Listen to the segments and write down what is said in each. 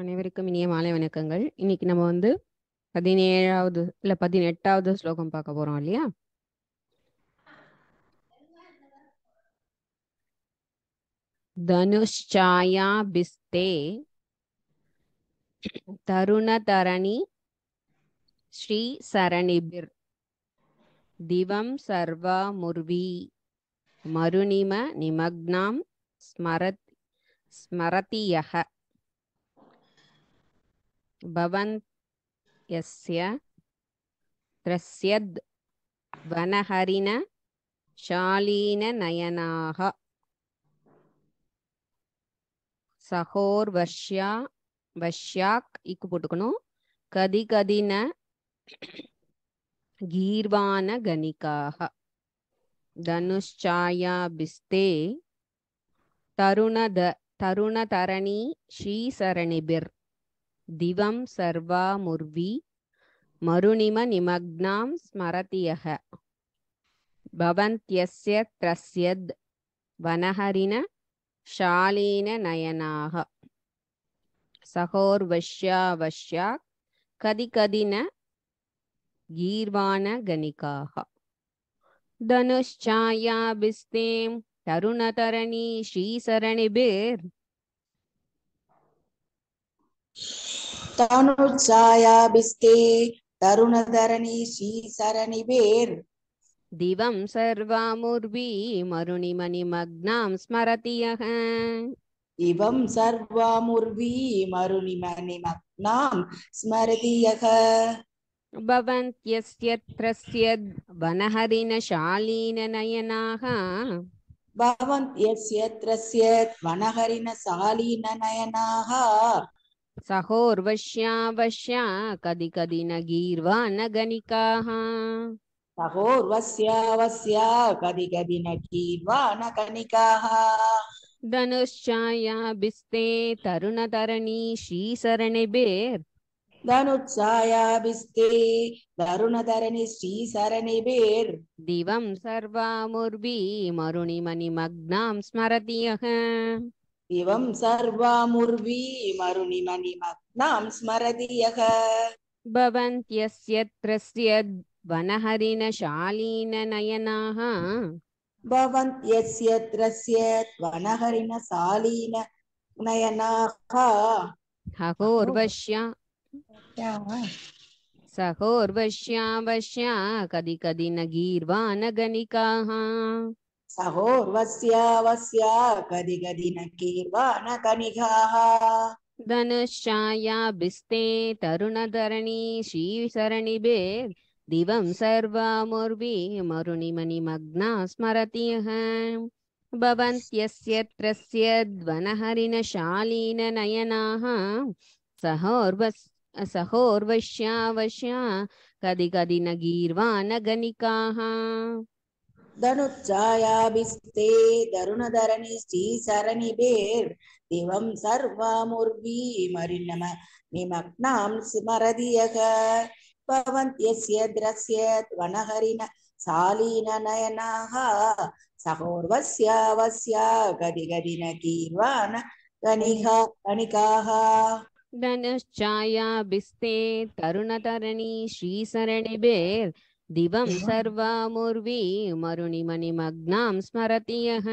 அனைவருக்கும் இனிய மாலை வணக்கங்கள் இன்னைக்கு நம்ம வந்து பதினேழாவது இல்ல பதினெட்டாவது ஸ்லோகம் பார்க்க போறோம் இல்லையா தனுஷ்சாயா பிஸ்தே தருணதரணி ஸ்ரீ சரணிபிர் திவம் சர்வா முர்வி மருணிம நிமக்னாம் ஸ்மரத் ஸ்மரதியக భవంత్యస్య ద్రశ్యద్ వనహరిణ శాలీన నయనాః சகோர் வஷ்யா வஷ்யாக் இக்கு போட்டுக்கணும் கதி கதின கீர்வான கணிக்காக தனுஷ்சாயா பிஸ்தே தருணத தருணதரணி ஸ்ரீசரணிபிர் दिवं सर्वामुर्वी मरुणिमनिमग्नां स्मरति स्मरती भवन्त्यस्य त्रस्यद् वनहरिण शालीननयनाः सहोर्वश्यावश्या कदिकदिन गीर्वाणगणिकाः धनुश्छायाभिस्तें तरुणतरणी श्रीसरणिभिर् तनुत्सायाभिस्ते तरुणधरणि श्रीसरणिवेर् दिवं सर्वामुर्वी मरुणिमणिमग्नां स्मरति यः दिवं सर्वामुर्वी मरुणिमणिमग्नां स्मरति यः भवन्त्यस्यत्रस्य वनहरिणशालीननयनाः भवन्त्यस्यत्रस्य वनहरिणशालीननयनाः सहोर्वश्या वश्या कदि कदि न गीर्वा न गणिकाः सहोर्वस्यावस्या कदि कदि न गीर्वा न गणिकाः धनुश्चाया बिस्ते तरुणतरणी श्रीसरणिबेर् धनुच्छायाभिस्ते तरुणधरणि श्रीसरणिभिर् दिवं सर्वामुर्वी मरुणिमणिमग्नां स्मरति यः இவம் சர்வாமுர்வி மருணிமணிமக்னாம் ஸ்மரதி வனஹரின ஷாலீன நயனாக பவந்த்யஸ்ய வனஹரின சாலீன நயனாக ஹகோர்வஷ்யா சகோர்வஷ்யா கதி கதி நகீர்வான கணிகாக सहोर्वस्यावस्या गदिगदिनकीर्वाणकनिघाः धनश्चाया ब्रिस्ते तरुणधरणि श्रीसरणिभे दिवं सर्वामुर्वी मरुणिमणिमग्ना स्मरतिः भवन्त्यस्य त्रस्य द्वनहरिणशालीननयनाः सहोर्वस् सहोर्वश्यावश्या कदि कदि न गीर्वा न गणिकाः धनुच्छायाभिस्ते धरुणधरणि श्रीसरणिभेर् दिवं सर्वामुर्वीमरिणम निमग्नां स्मरदियः भवन्त्यस्य द्रस्यत् वनहरिण शालीननयनाः सहोर्वस्यावस्या गदिगदिन गीर्वान् गणिका गणिकाः धनश्चायाभिस्ते तरुणतरणि श्रीसरणिभिर् दिवं सर्वामुर्वी मरुणिमणिमग्नां स्मरति यः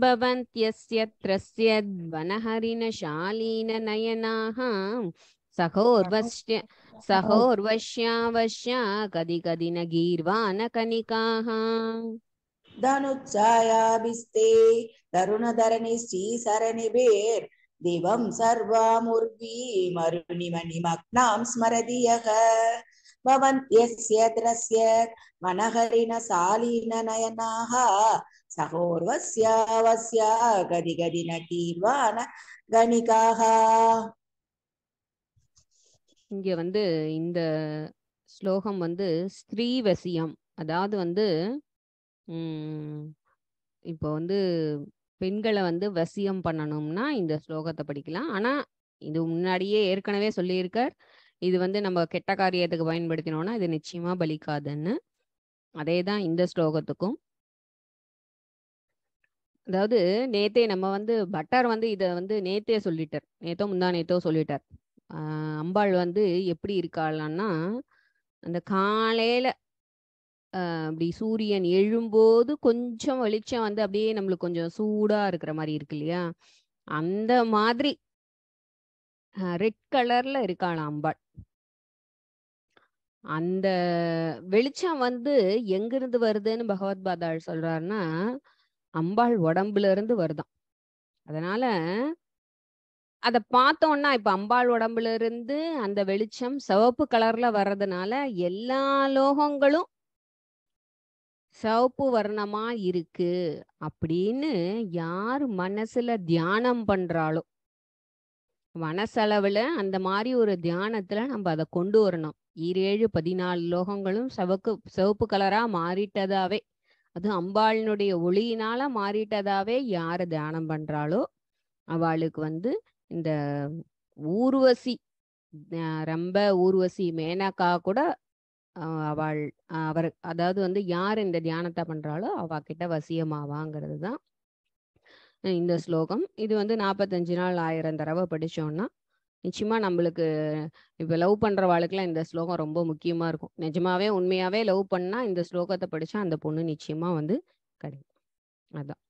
भवन्त्यस्य त्रस्यद्वनहरिणशालीननयनाः सहोर्वश्च सहोर्वश्यावश्या कदि कदि न गीर्वानकनिकाः धनुत्सायाभिस्ते तरुणधरणि सर्वामुर्वी मरुणिमणिमग्नां स्मरति यः भवन्त्यस्य द्रस्यत् मनहरिण शालीन नयनाः கதி गदिगदिन गीर्वाण கணிகாக இங்க வந்து இந்த ஸ்லோகம் வந்து ஸ்ரீவசியம் அதாவது வந்து இப்போ வந்து பெண்களை வந்து வசியம் பண்ணணும்னா இந்த ஸ்லோகத்தை படிக்கலாம் ஆனா இது முன்னாடியே ஏற்கனவே சொல்லியிருக்கார் இது வந்து நம்ம கெட்ட காரியத்துக்கு பயன்படுத்தினோம்னா இது நிச்சயமா பலிக்காதுன்னு அதே தான் இந்த ஸ்லோகத்துக்கும் அதாவது நேத்தே நம்ம வந்து பட்டர் வந்து இதை வந்து நேத்தே சொல்லிட்டார் நேத்தோ முந்தா நேத்தோ சொல்லிட்டார் அம்பாள் வந்து எப்படி இருக்காளான்னா அந்த காலையில அப்படி சூரியன் எழும்போது கொஞ்சம் வெளிச்சம் வந்து அப்படியே நம்மளுக்கு கொஞ்சம் சூடா இருக்கிற மாதிரி இருக்கு இல்லையா அந்த மாதிரி ரெட் கலர்ல இருக்கான அம்பாள் அந்த வெளிச்சம் வந்து எங்கிருந்து வருதுன்னு பகவத் பாதாள் சொல்றாருன்னா அம்பாள் உடம்புல இருந்து வருதான் அதனால அத பார்த்தோம்னா இப்ப அம்பாள் உடம்புல இருந்து அந்த வெளிச்சம் சிவப்பு கலர்ல வர்றதுனால எல்லா லோகங்களும் சிவப்பு வர்ணமா இருக்கு அப்படின்னு யார் மனசுல தியானம் பண்றாளோ மனசளவில் அந்த மாதிரி ஒரு தியானத்தில் நம்ம அதை கொண்டு வரணும் ஈரேழு பதினாலு லோகங்களும் சவுக்கு சிவப்பு கலராக மாறிட்டதாவே அது அம்பாளினுடைய ஒளியினால மாறிட்டதாவே யார் தியானம் பண்ணுறாளோ அவளுக்கு வந்து இந்த ஊர்வசி ரொம்ப ஊர்வசி மேனக்கா கூட அவள் அவர் அதாவது வந்து யார் இந்த தியானத்தை பண்ணுறாளோ கிட்ட வசியமாவாங்கிறது தான் இந்த ஸ்லோகம் இது வந்து நாற்பத்தஞ்சு நாள் ஆயிரம் தடவை படித்தோம்னா நிச்சயமாக நம்மளுக்கு இப்போ லவ் பண்ணுற வாழ்க்கைலாம் இந்த ஸ்லோகம் ரொம்ப முக்கியமாக இருக்கும் நிஜமாவே உண்மையாகவே லவ் பண்ணால் இந்த ஸ்லோகத்தை படித்தா அந்த பொண்ணு நிச்சயமாக வந்து கிடைக்கும் அதான்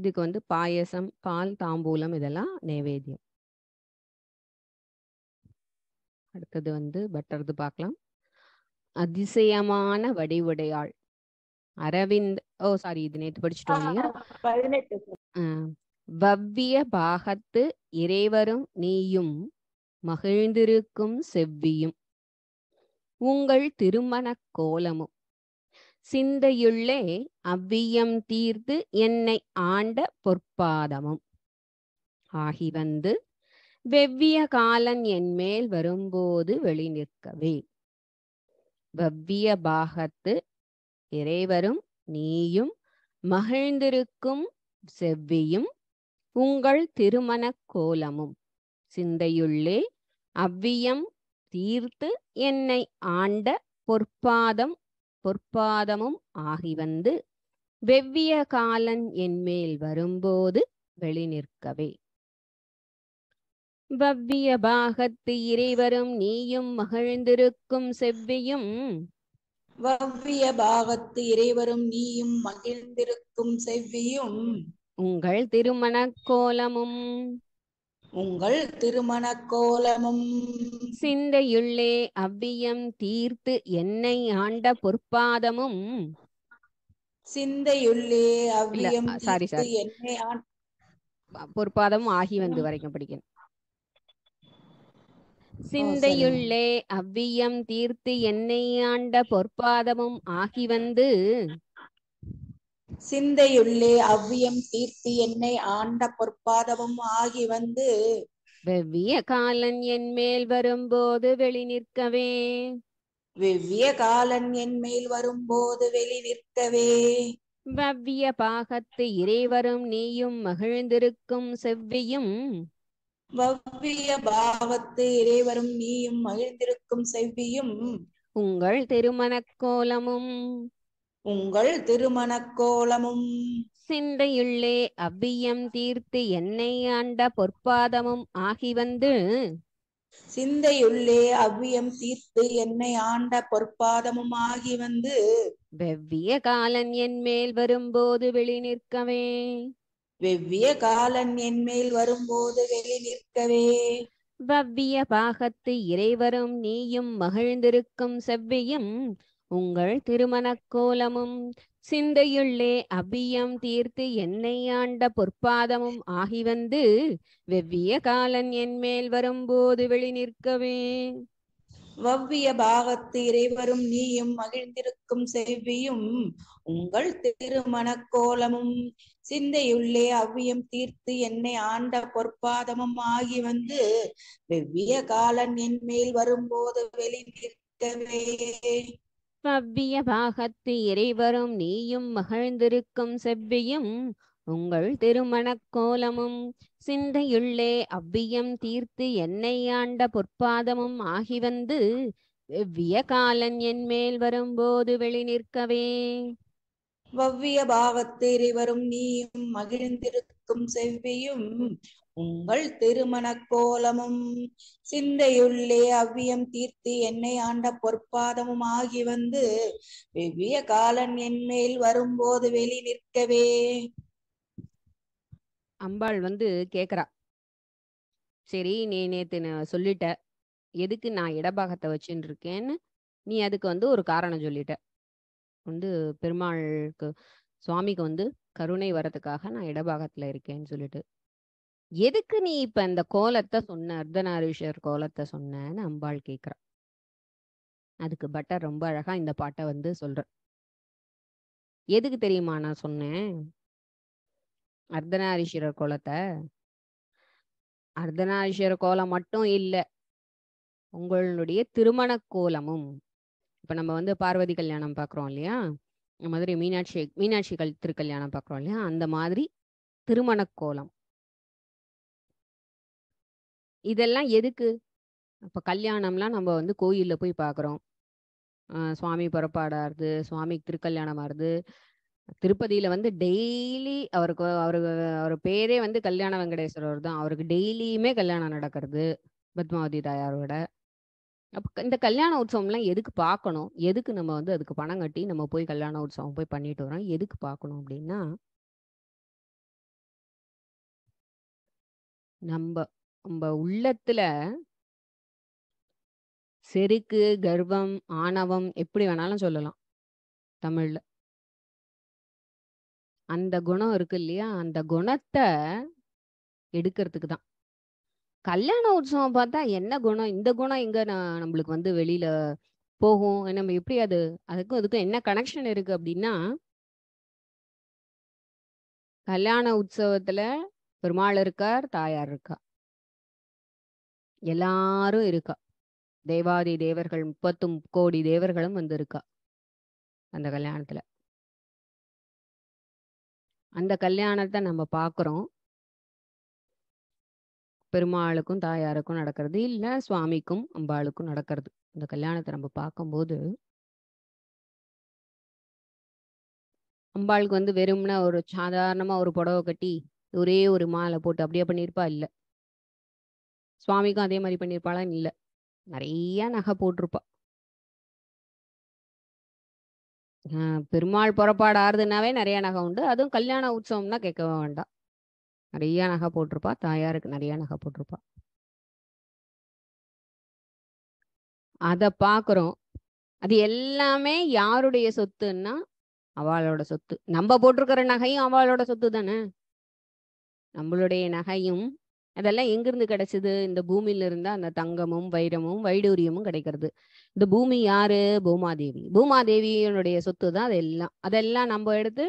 இதுக்கு வந்து பாயசம் பால் தாம்பூலம் இதெல்லாம் நைவேத்தியம் அடுத்தது வந்து பட்டர்து பார்க்கலாம் அதிசயமான வடிவுடையாள் அரவிந்த் ஓ சாரி இது நேற்று படிச்சுட்டோம் இல்லையா வவ்விய பாகத்து இறைவரும் நீயும் மகிழ்ந்திருக்கும் செவ்வியும் உங்கள் திருமண கோலமும் சிந்தையுள்ளே அவ்வியம் தீர்த்து என்னை ஆண்ட பொற்பாதமும் ஆகி வந்து வெவ்விய காலன் என்மேல் வரும்போது வெளி நிற்கவே வவ்விய பாகத்து இறைவரும் நீயும் மகிழ்ந்திருக்கும் செவ்வியும் உங்கள் திருமணக் கோலமும் சிந்தையுள்ளே அவ்வியம் தீர்த்து என்னை ஆண்ட பொற்பாதம் பொற்பாதமும் ஆகி வந்து வெவ்விய காலன் என்மேல் வரும்போது வெளி நிற்கவே வவ்விய பாகத்து இறைவரும் நீயும் மகிழ்ந்திருக்கும் செவ்வியும் வவ்விய பாகத்து இறைவரும் நீயும் மகிழ்ந்திருக்கும் செவ்வியும் உங்கள் திருமண கோலமும் உங்கள் திருமண கோலமும் சிந்தையுள்ளே அவ்வியம் தீர்த்து என்னை ஆண்ட பொற்பாதமும் சிந்தையுள்ளே அவ்வியம் சாரி சாரி என்னை பொற்பாதமும் ஆகி வந்து வரைக்கும் படிக்கணும் சிந்தையுள்ளே அவ்வியம் தீர்த்து என்னை ஆண்ட பொற்பாதமும் ஆகி வந்து சிந்தையுள்ளே அவ்வியம் தீர்த்து என்னை ஆண்ட பொற்பாதமும் ஆகி வந்து வெவ்விய காலன் என் மேல் வரும்போது வெளி நிற்கவே வெவ்விய காலன் என் மேல் வரும்போது வெளி நிற்கவே வவ்விய பாகத்து இறைவரும் நீயும் மகிழ்ந்திருக்கும் செவ்வியும் வவ்விய பாவத்து இறைவரும் நீயும் மகிழ்ந்திருக்கும் செவ்வியும் உங்கள் திருமணக் கோலமும் உங்கள் திருமணக் கோலமும் சிந்தையுள்ளே அவ்வியம் தீர்த்து என்னை ஆண்ட பொற்பாதமும் ஆகி வந்து சிந்தையுள்ளே அவ்வியம் தீர்த்து என்னை ஆண்ட பொற்பாதமும் ஆகி வந்து வெவ்விய காலன் என் மேல் வரும்போது வெளி நிற்கவே வெவ்விய காலன் என்மேல் வரும்போது வெளி நிற்கவே வவ்விய பாகத்து இறைவரும் நீயும் மகிழ்ந்திருக்கும் செவ்வியும் உங்கள் திருமணக் கோலமும் சிந்தையுள்ளே அபியம் தீர்த்து என்னை ஆண்ட பொற்பாதமும் ஆகி வந்து வெவ்விய காலன் என்மேல் வரும்போது வெளி நிற்கவே வவ்விய பாகத்து இறைவரும் நீயும் மகிழ்ந்திருக்கும் செவ்வியும் உங்கள் கோலமும் சிந்தையுள்ளே அவ்வியம் தீர்த்து என்னை ஆண்ட பொற்பாதமும் ஆகி வந்து வெவ்விய காலன் என் மேல் வரும்போது வெளி நிற்கவே வவ்விய பாகத்து இறைவரும் நீயும் மகிழ்ந்திருக்கும் செவ்வியும் உங்கள் திருமண கோலமும் சிந்தையுள்ளே அவ்வியம் தீர்த்து என்னை ஆண்ட பொற்பாதமும் ஆகி வந்து வெவ்விய காலன் என் மேல் வரும்போது வெளி நிற்கவே வவ்விய பாவத்தேறி வரும் நீயும் மகிழ்ந்திருக்கும் செவ்வியும் உங்கள் திருமண கோலமும் சிந்தையுள்ளே அவ்வியம் தீர்த்து என்னை ஆண்ட பொற்பாதமும் ஆகி வந்து வெவ்விய காலன் என் மேல் வரும்போது வெளி நிற்கவே அம்பாள் வந்து கேக்குறா சரி நீ நேத்து நான் சொல்லிட்ட எதுக்கு நான் இடபாகத்தை வச்சுன்னு இருக்கேன்னு நீ அதுக்கு வந்து ஒரு காரணம் சொல்லிட்ட வந்து பெருமாளுக்கு சுவாமிக்கு வந்து கருணை வரதுக்காக நான் இடபாகத்துல இருக்கேன்னு சொல்லிட்டு எதுக்கு நீ இப்ப இந்த கோலத்தை சொன்ன அர்த்தநாரீஸ்வர் கோலத்தை சொன்னு அம்பாள் கேக்குறா அதுக்கு பட்டர் ரொம்ப அழகா இந்த பாட்டை வந்து சொல்ற எதுக்கு தெரியுமா நான் சொன்னேன் அர்த்தநாரீஸ்வரர் கோலத்தை அர்த்தநாரீஸ்வரர் கோலம் மட்டும் இல்லை உங்களுடைய திருமண கோலமும் இப்போ நம்ம வந்து பார்வதி கல்யாணம் பார்க்குறோம் இல்லையா இந்த மாதிரி மீனாட்சி மீனாட்சி கல் திருக்கல்யாணம் பார்க்குறோம் இல்லையா அந்த மாதிரி திருமண கோலம் இதெல்லாம் எதுக்கு இப்போ கல்யாணம்லாம் நம்ம வந்து கோயிலில் போய் பார்க்குறோம் சுவாமி புறப்பாடாருது சுவாமி திருக்கல்யாணமாருது திருப்பதியில வந்து டெய்லி அவருக்கு அவருக்கு அவர் பேரே வந்து கல்யாண வெங்கடேஸ்வரர் தான் அவருக்கு டெய்லியுமே கல்யாணம் நடக்கிறது பத்மாவதி தாயாரோட அப்போ இந்த கல்யாண உற்சவம்லாம் எதுக்கு பார்க்கணும் எதுக்கு நம்ம வந்து அதுக்கு பணம் கட்டி நம்ம போய் கல்யாண உற்சவம் போய் பண்ணிட்டு வரோம் எதுக்கு பார்க்கணும் அப்படின்னா நம்ம நம்ம உள்ளத்துல செருக்கு கர்வம் ஆணவம் எப்படி வேணாலும் சொல்லலாம் தமிழ்ல அந்த குணம் இருக்கு இல்லையா அந்த குணத்தை எடுக்கிறதுக்கு தான் கல்யாண உற்சவம் பார்த்தா என்ன குணம் இந்த குணம் எங்க நம்மளுக்கு வந்து வெளியில போகும் நம்ம எப்படி அது அதுக்கும் அதுக்கும் என்ன கனெக்ஷன் இருக்கு அப்படின்னா கல்யாண உற்சவத்துல பெருமாள் இருக்கார் தாயார் இருக்கா எல்லாரும் இருக்கா தேவாதி தேவர்கள் முப்பத்தும் கோடி தேவர்களும் வந்திருக்கா அந்த கல்யாணத்துல அந்த கல்யாணத்தை நம்ம பார்க்குறோம் பெருமாளுக்கும் தாயாருக்கும் நடக்கிறது இல்லை சுவாமிக்கும் அம்பாளுக்கும் நடக்கிறது இந்த கல்யாணத்தை நம்ம பார்க்கும்போது அம்பாளுக்கு வந்து வெறும்னா ஒரு சாதாரணமாக ஒரு புடவை கட்டி ஒரே ஒரு மாலை போட்டு அப்படியே பண்ணியிருப்பா இல்லை சுவாமிக்கும் அதே மாதிரி பண்ணியிருப்பாளான்னு இல்லை நிறைய நகை போட்டிருப்பா பெருமாள் புறப்பாடு ஆறுதுனாவே நிறைய நகை உண்டு அதுவும் கல்யாண உற்சவம்னா கேட்கவே வேண்டாம் நிறைய நகை போட்டிருப்பா தாயாருக்கு நிறைய நகை போட்டிருப்பா அதை பார்க்குறோம் அது எல்லாமே யாருடைய சொத்துன்னா அவளோட சொத்து நம்ம போட்டிருக்கிற நகையும் அவளோட சொத்து தானே நம்மளுடைய நகையும் அதெல்லாம் எங்கிருந்து கிடைச்சது இந்த பூமியில இருந்து அந்த தங்கமும் வைரமும் வைடூரியமும் கிடைக்கிறது இந்த பூமி யாரு பூமாதேவி பூமாதேவியனுடைய சொத்து தான் அதெல்லாம் அதெல்லாம் நம்ம எடுத்து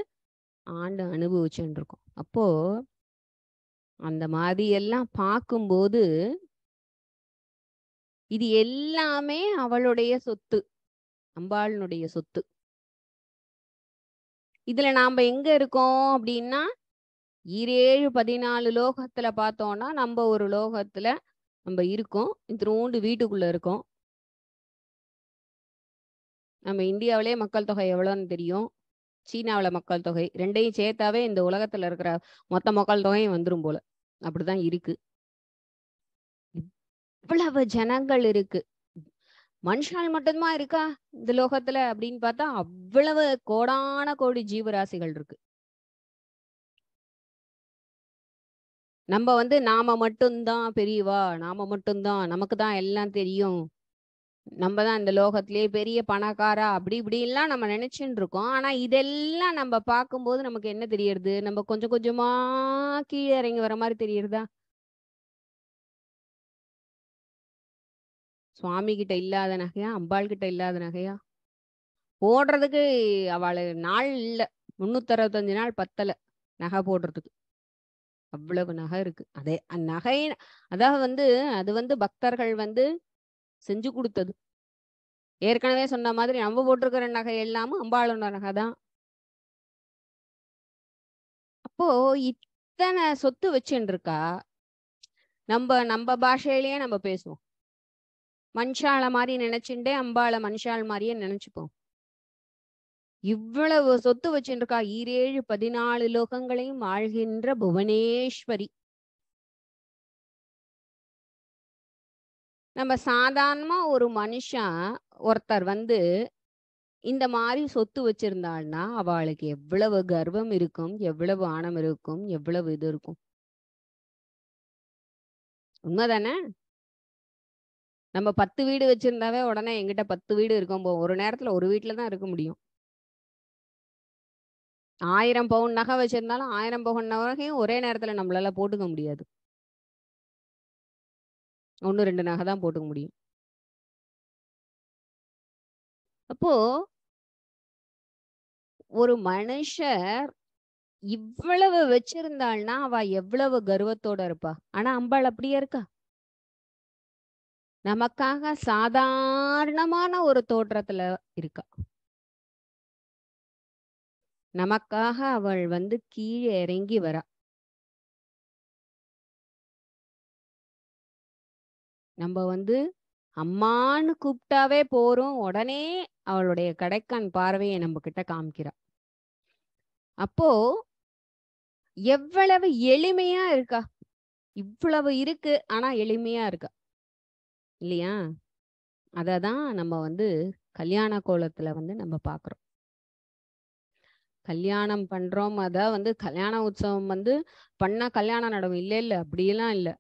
ஆண்டு அனுபவிச்சுன்னு இருக்கோம் அப்போ அந்த மாதிரி எல்லாம் பார்க்கும்போது இது எல்லாமே அவளுடைய சொத்து அம்பாளினுடைய சொத்து இதுல நாம எங்க இருக்கோம் அப்படின்னா ஈரேழு பதினாலு லோகத்துல பார்த்தோம்னா நம்ம ஒரு லோகத்துல நம்ம இருக்கோம் இத்திரூண்டு வீட்டுக்குள்ள இருக்கோம் நம்ம இந்தியாவிலே மக்கள் தொகை எவ்வளோன்னு தெரியும் சீனாவில் மக்கள் தொகை ரெண்டையும் சேர்த்தாவே இந்த உலகத்துல இருக்கிற மொத்த மக்கள் தொகையும் வந்துடும் போல அப்படிதான் இருக்கு இவ்வளவு ஜனங்கள் இருக்கு மனுஷனால் மட்டுமா இருக்கா இந்த லோகத்துல அப்படின்னு பார்த்தா அவ்வளவு கோடான கோடி ஜீவராசிகள் இருக்கு நம்ம வந்து நாம மட்டும்தான் பெரியவா நாம மட்டும்தான் நமக்கு தான் எல்லாம் தெரியும் நம்ம தான் இந்த லோகத்திலேயே பெரிய பணக்காரா அப்படி இப்படிலாம் நம்ம நினைச்சுட்டு இருக்கோம் ஆனா இதெல்லாம் நம்ம பார்க்கும்போது நமக்கு என்ன தெரியறது நம்ம கொஞ்சம் கொஞ்சமா கீழே இறங்கி வர மாதிரி தெரியறதா சுவாமி கிட்ட இல்லாத நகையா அம்பாள் கிட்ட இல்லாத நகையா போடுறதுக்கு அவள் நாள் இல்லை முன்னூத்தி அறுபத்தஞ்சு நாள் பத்தலை நகை போடுறதுக்கு அவ்வளவு நகை இருக்கு அதே நகை அதாவது வந்து அது வந்து பக்தர்கள் வந்து செஞ்சு கொடுத்தது ஏற்கனவே சொன்ன மாதிரி நம்ம போட்டிருக்கிற நகை எல்லாமும் அம்பாளோட நகை தான் அப்போ இத்தனை சொத்து வச்சுட்டு இருக்கா நம்ம நம்ம பாஷையிலேயே நம்ம பேசுவோம் மனுஷால மாதிரி நினைச்சுட்டே அம்பாளை மனுஷால் மாதிரியே நினைச்சுப்போம் இவ்வளவு சொத்து வச்சுருக்கா ஈரேழு பதினாலு லோகங்களையும் ஆழ்கின்ற புவனேஸ்வரி நம்ம சாதாரணமா ஒரு மனுஷன் ஒருத்தர் வந்து இந்த மாதிரி சொத்து வச்சிருந்தாள்னா அவளுக்கு எவ்வளவு கர்வம் இருக்கும் எவ்வளவு ஆணம் இருக்கும் எவ்வளவு இது இருக்கும் உண்மைதானே நம்ம பத்து வீடு வச்சிருந்தாவே உடனே எங்கிட்ட பத்து வீடு இருக்கும் ஒரு நேரத்துல ஒரு வீட்டுல தான் இருக்க முடியும் ஆயிரம் பவுன் நகை வச்சிருந்தாலும் ஆயிரம் பவுன் நகையும் ஒரே நேரத்துல நம்மளால போட்டுக்க முடியாது ஒண்ணு ரெண்டு நகை தான் போட்டுக்க முடியும் அப்போ ஒரு மனுஷர் இவ்வளவு வச்சிருந்தாள்னா அவ எவ்வளவு கர்வத்தோட இருப்பா ஆனா அம்பாள் அப்படியே இருக்கா நமக்காக சாதாரணமான ஒரு தோற்றத்துல இருக்கா நமக்காக அவள் வந்து கீழே இறங்கி வரா நம்ம வந்து அம்மான்னு கூப்பிட்டாவே போறோம் உடனே அவளுடைய கடைக்கான் பார்வையை நம்ம கிட்ட காமிக்கிறா அப்போ எவ்வளவு எளிமையா இருக்கா இவ்வளவு இருக்கு ஆனா எளிமையா இருக்கா இல்லையா அததான் நம்ம வந்து கல்யாண கோலத்துல வந்து நம்ம பாக்குறோம் கல்யாணம் பண்றோம் அதான் வந்து கல்யாண உற்சவம் வந்து பண்ணா கல்யாணம் நடவும் இல்லை இல்லை அப்படியெல்லாம் இல்லை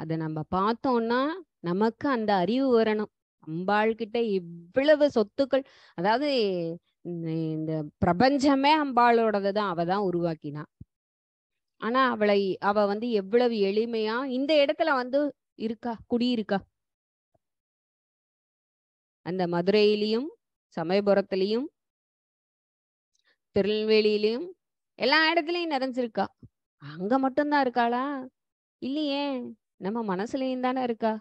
அதை நம்ம பார்த்தோம்னா நமக்கு அந்த அறிவு வரணும் அம்பாள் கிட்ட இவ்வளவு சொத்துக்கள் அதாவது இந்த பிரபஞ்சமே அம்பாளோடது தான் அவ தான் உருவாக்கினா ஆனா அவளை அவ வந்து எவ்வளவு எளிமையா இந்த இடத்துல வந்து இருக்கா குடியிருக்கா அந்த மதுரையிலையும் சமயபுரத்திலையும் திருநெல்வேலியிலையும் எல்லா இடத்துலையும் நிறைஞ்சிருக்கா அங்க மட்டும்தான் இருக்காளா இல்லையே நம்ம மனசுலயும் தானே இருக்கா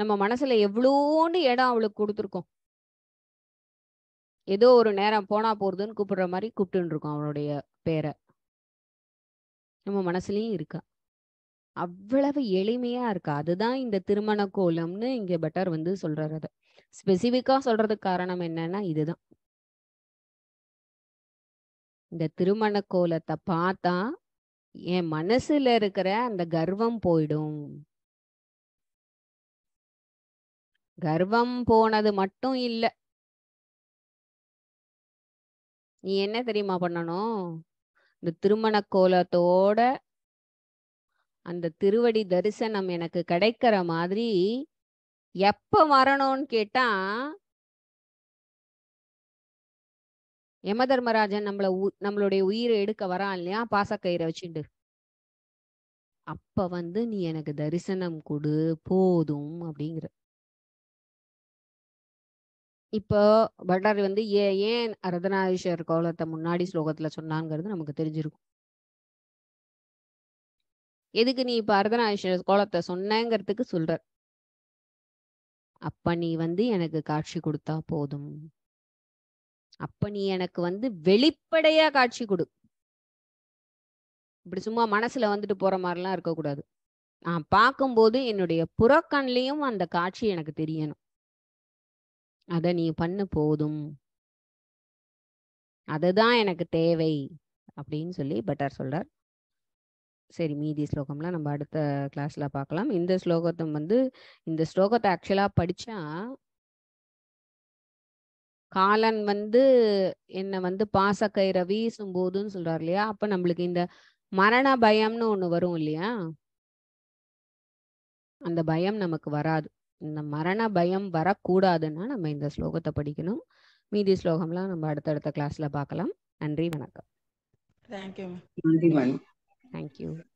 நம்ம மனசுல எவ்வளோன்னு இடம் அவளுக்கு கொடுத்துருக்கோம் ஏதோ ஒரு நேரம் போனா போறதுன்னு கூப்பிடுற மாதிரி கூப்பிட்டு இருக்கோம் அவளுடைய பேரை நம்ம மனசுலயும் இருக்கா அவ்வளவு எளிமையா இருக்கா அதுதான் இந்த திருமண கோலம்னு இங்க பெட்டர் வந்து சொல்றது அதை ஸ்பெசிஃபிக்கா சொல்றதுக்கு காரணம் என்னன்னா இதுதான் இந்த திருமண கோலத்தை பார்த்தா என் மனசுல இருக்கிற அந்த கர்வம் போயிடும் கர்வம் போனது மட்டும் இல்ல நீ என்ன தெரியுமா பண்ணணும் இந்த திருமண கோலத்தோட அந்த திருவடி தரிசனம் எனக்கு கிடைக்கிற மாதிரி எப்ப வரணும்னு கேட்டா தர்மராஜன் நம்மள நம்மளுடைய உயிரை எடுக்க வரான் இல்லையா பாசக்கயிறை வச்சுண்டு அப்ப வந்து நீ எனக்கு தரிசனம் கொடு போதும் அப்படிங்கிற இப்போ பட்டாரி வந்து ஏ ஏன் அரதநாதீஸ்வரர் கோலத்தை முன்னாடி ஸ்லோகத்துல சொன்னாங்கிறது நமக்கு தெரிஞ்சிருக்கும் எதுக்கு நீ இப்ப அரதநாதீஸ்வரர் கோலத்தை சொன்னங்கிறதுக்கு சொல்ற அப்ப நீ வந்து எனக்கு காட்சி கொடுத்தா போதும் அப்ப நீ எனக்கு வந்து வெளிப்படையா காட்சி கொடு இப்படி சும்மா மனசுல வந்துட்டு போற மாதிரிலாம் இருக்கக்கூடாது நான் பார்க்கும்போது என்னுடைய புறக்கண்லையும் அந்த காட்சி எனக்கு தெரியணும் அத நீ பண்ண போதும் அதுதான் எனக்கு தேவை அப்படின்னு சொல்லி பட்டார் சொல்றார் சரி மீதி ஸ்லோகம்லாம் நம்ம அடுத்த கிளாஸ்ல பார்க்கலாம் இந்த ஸ்லோகத்தை வந்து இந்த ஸ்லோகத்தை ஆக்சுவலா படிச்சா காலன் வந்து என்ன வந்து பாசக்கயிறை வீசும் போதுன்னு சொல்றாரு இல்லையா அப்ப நம்மளுக்கு இந்த மரண பயம்னு ஒண்ணு வரும் இல்லையா அந்த பயம் நமக்கு வராது இந்த மரண பயம் வரக்கூடாதுன்னா நம்ம இந்த ஸ்லோகத்தை படிக்கணும் மீதி ஸ்லோகம்லாம் நம்ம அடுத்தடுத்த கிளாஸ்ல பார்க்கலாம் நன்றி வணக்கம் தேங்க்யூ தேங்க்யூ